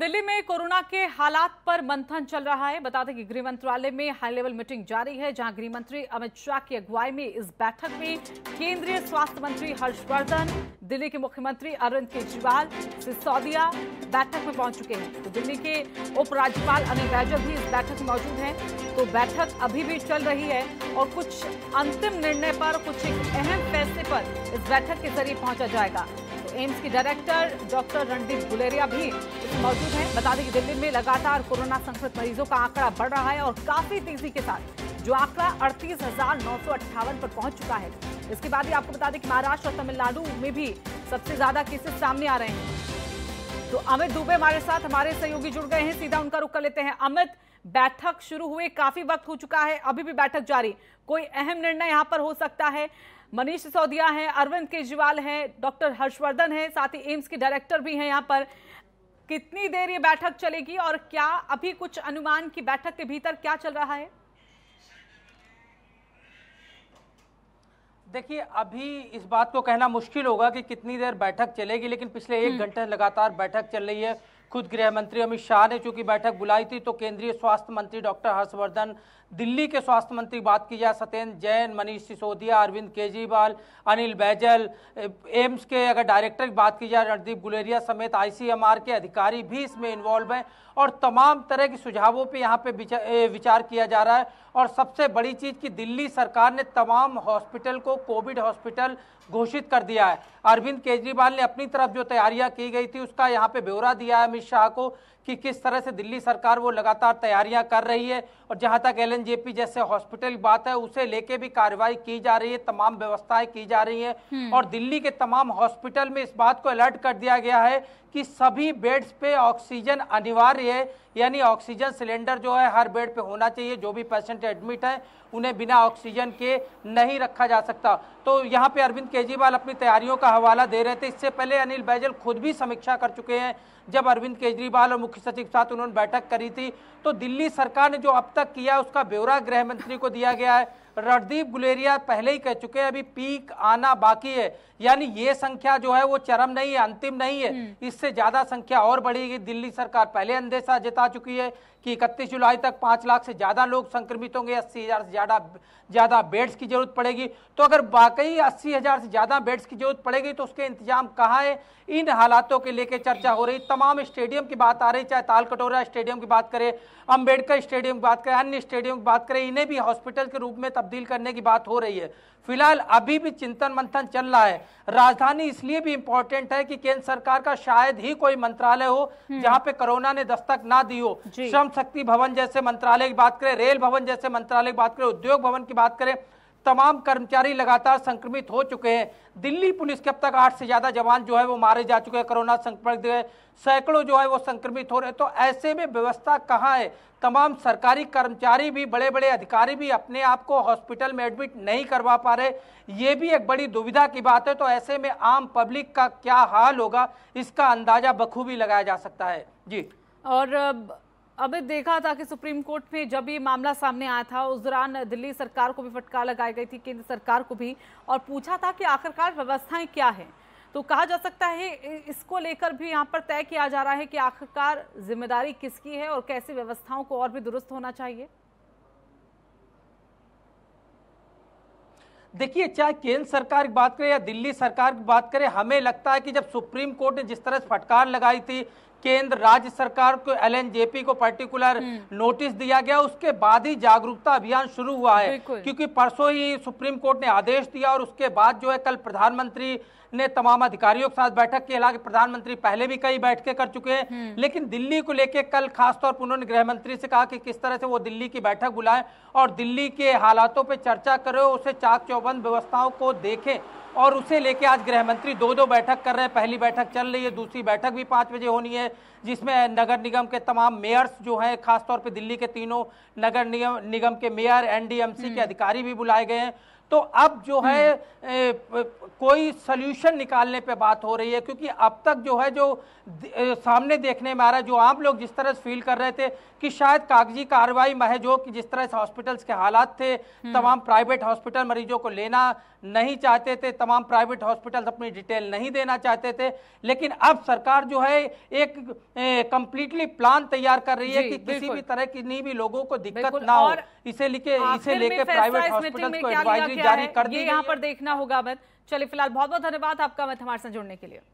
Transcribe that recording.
दिल्ली में कोरोना के हालात पर मंथन चल रहा है बता दें कि गृह मंत्रालय में हाई लेवल मीटिंग जारी है जहां गृह मंत्री अमित शाह की अगुवाई में इस बैठक में केंद्रीय स्वास्थ्य मंत्री हर्षवर्धन दिल्ली के मुख्यमंत्री अरविंद केजरीवाल सिसोदिया बैठक में पहुंच चुके हैं तो दिल्ली के उपराज्यपाल अनिल बैजल भी इस बैठक में मौजूद है तो बैठक अभी भी चल रही है और कुछ अंतिम निर्णय पर कुछ अहम फैसले पर इस बैठक के जरिए पहुंचा जाएगा एम्स की डायरेक्टर डॉक्टर रणदीप गुलेरिया भी मौजूद हैं बता दें कि दिल्ली में लगातार कोरोना संक्रमित मरीजों का आंकड़ा बढ़ रहा है और काफी तेजी के साथ जो आंकड़ा अड़तीस पर पहुंच चुका है इसके बाद ही आपको बता दें कि महाराष्ट्र और तमिलनाडु में भी सबसे ज्यादा केसेस सामने आ रहे हैं तो अमित दुबे हमारे साथ हमारे सहयोगी जुड़ गए हैं सीधा उनका रुख कर लेते हैं अमित बैठक शुरू हुए काफी वक्त हो चुका है अभी भी बैठक जारी कोई अहम निर्णय यहां पर हो सकता है मनीष सिसोदिया हैं अरविंद केजरीवाल हैं डॉक्टर हर्षवर्धन हैं साथ ही एम्स के डायरेक्टर भी हैं यहाँ पर कितनी देर ये बैठक चलेगी और क्या अभी कुछ अनुमान की बैठक के भीतर क्या चल रहा है देखिए अभी इस बात को कहना मुश्किल होगा कि कितनी देर बैठक चलेगी लेकिन पिछले एक हम्म। घंटे लगातार बैठक चल रही है खुद गृह मंत्री अमित शाह ने चूंकि बैठक बुलाई थी तो केंद्रीय स्वास्थ्य मंत्री डॉक्टर हर्षवर्धन दिल्ली के स्वास्थ्य मंत्री बात की जाए सत्येंद्र जैन मनीष सिसोदिया अरविंद केजरीवाल अनिल बैजल एम्स के अगर डायरेक्टर की बात की जाए रणदीप गुलेरिया समेत आईसीएमआर के अधिकारी भी इसमें इन्वॉल्व हैं और तमाम तरह के सुझावों पे यहाँ पे विचार किया जा रहा है और सबसे बड़ी चीज़ कि दिल्ली सरकार ने तमाम हॉस्पिटल को कोविड हॉस्पिटल घोषित कर दिया है अरविंद केजरीवाल ने अपनी तरफ जो तैयारियाँ की गई थी उसका यहाँ पे ब्यौरा दिया है अमित शाह को कि किस तरह से दिल्ली सरकार वो लगातार तैयारियां कर रही है और जहां तक एल जैसे हॉस्पिटल बात है उसे लेके भी कार्रवाई की जा रही है तमाम व्यवस्थाएं की जा रही है हम्म। और दिल्ली के तमाम हॉस्पिटल में इस बात को अलर्ट कर दिया गया है कि सभी बेड्स पे ऑक्सीजन अनिवार्य है यानी ऑक्सीजन सिलेंडर जो है हर बेड पे होना चाहिए जो भी पेशेंट एडमिट है उन्हें बिना ऑक्सीजन के नहीं रखा जा सकता तो यहाँ पे अरविंद केजरीवाल अपनी तैयारियों का हवाला दे रहे थे इससे पहले अनिल बैजल खुद भी समीक्षा कर चुके हैं जब अरविंद केजरीवाल और मुख्य सचिव साथ उन्होंने बैठक करी थी तो दिल्ली सरकार ने जो अब तक किया उसका ब्यौरा गृह मंत्री को दिया गया है रणदीप गुलेरिया पहले ही कह चुके हैं अभी पीक आना बाकी है यानी ये संख्या जो है वो चरम नहीं है अंतिम नहीं है हम्म। इससे ज्यादा संख्या और बढ़ेगी दिल्ली सरकार पहले अंदेशा जता चुकी है कि इकतीस जुलाई तक पाँच लाख से ज़्यादा लोग संक्रमित होंगे अस्सी हज़ार से ज़्यादा ज़्यादा बेड्स की ज़रूरत पड़ेगी तो अगर वाकई अस्सी हज़ार से ज़्यादा बेड्स की ज़रूरत पड़ेगी तो उसके इंतजाम कहाँ है इन हालातों के लेके चर्चा हो रही तमाम स्टेडियम की बात आ रही चाहे ताल कटोरा स्टेडियम की बात करें अम्बेडकर स्टेडियम की बात करें अन्य स्टेडियम की बात करें इन्हें भी हॉस्पिटल के रूप में तब्दील करने की बात हो रही है फिलहाल अभी भी चिंतन मंथन चल रहा है राजधानी इसलिए भी इम्पोर्टेंट है कि केंद्र सरकार का शायद ही कोई मंत्रालय हो हम्म। जहां पे कोरोना ने दस्तक ना दी हो श्रम एवं शक्ति भवन जैसे मंत्रालय की बात करें रेल भवन जैसे मंत्रालय की बात करें उद्योग भवन की बात करें तमाम कर्मचारी लगातार संक्रमित हो चुके हैं दिल्ली पुलिस के अब तक आठ से ज़्यादा जवान जो है वो मारे जा चुके हैं कोरोना संक्रमण सैकड़ों जो है वो संक्रमित हो रहे हैं तो ऐसे में व्यवस्था कहाँ है तमाम सरकारी कर्मचारी भी बड़े बड़े अधिकारी भी अपने आप को हॉस्पिटल में एडमिट नहीं करवा पा रहे ये भी एक बड़ी दुविधा की बात है तो ऐसे में आम पब्लिक का क्या हाल होगा इसका अंदाज़ा बखूबी लगाया जा सकता है जी और अमित देखा था कि सुप्रीम कोर्ट में जब ये मामला सामने आया था उस दौरान दिल्ली सरकार को भी फटकार लगाई गई थी केंद्र सरकार को भी और पूछा था कि आखिरकार व्यवस्थाएं क्या हैं तो कहा जा सकता है इसको लेकर भी यहाँ पर तय किया जा रहा है कि आखिरकार जिम्मेदारी किसकी है और कैसे व्यवस्थाओं को और भी दुरुस्त होना चाहिए देखिए चाहे केंद्र सरकार की बात करें या दिल्ली सरकार की बात करें हमें लगता है कि जब सुप्रीम कोर्ट ने जिस तरह से फटकार लगाई थी केंद्र राज्य सरकार को एलएनजेपी को पर्टिकुलर हम्म। नोटिस दिया गया उसके बाद ही जागरूकता अभियान शुरू हुआ है क्योंकि परसों ही सुप्रीम कोर्ट ने आदेश दिया और उसके बाद जो है कल प्रधानमंत्री ने तमाम अधिकारियों के साथ बैठक की हालांकि प्रधानमंत्री पहले भी कई बैठकें कर चुके हैं हम्म। लेकिन दिल्ली को लेकर कल खासतौर पर उन्होंने गृह मंत्री से कहा कि किस तरह से वो दिल्ली की बैठक बुलाएं और दिल्ली के हालातों पर चर्चा करें उसे चाक चौबंद व्यवस्थाओं को देखें और उसे लेके आज गृह मंत्री दो दो बैठक कर रहे हैं पहली बैठक चल रही है दूसरी बैठक भी पाँच बजे होनी है जिसमें नगर निगम के तमाम मेयर्स जो हैं खासतौर पर दिल्ली के तीनों नगर निगम निगम के मेयर एनडीएमसी के हम्म। अधिकारी भी बुलाए गए हैं तो अब जो है हम्म। ए, कोई सोल्यूशन निकालने पे बात हो रही है क्योंकि अब तक जो है जो ए, सामने देखने में आ रहा है जो आम लोग जिस तरह से फील कर रहे थे कि शायद कागजी कार्रवाई महज हो कि जिस तरह से हॉस्पिटल्स के हालात थे हम्म। तमाम प्राइवेट हॉस्पिटल मरीजों को लेना नहीं चाहते थे तमाम प्राइवेट हॉस्पिटल्स अपनी डिटेल नहीं देना चाहते थे लेकिन अब सरकार जो है एक कंप्लीटली प्लान तैयार कर रही है कि किसी भी तरह की भी लोगों को दिक्कत ना हो इसे लेके इसे लेके प्राइवेट हॉस्पिटल को एडवाइजरी जारी कर दी यहाँ पर देखना होगा अमित चलिए फिलहाल बहुत बहुत धन्यवाद आपका अमित हमारे साथ जुड़ने के लिए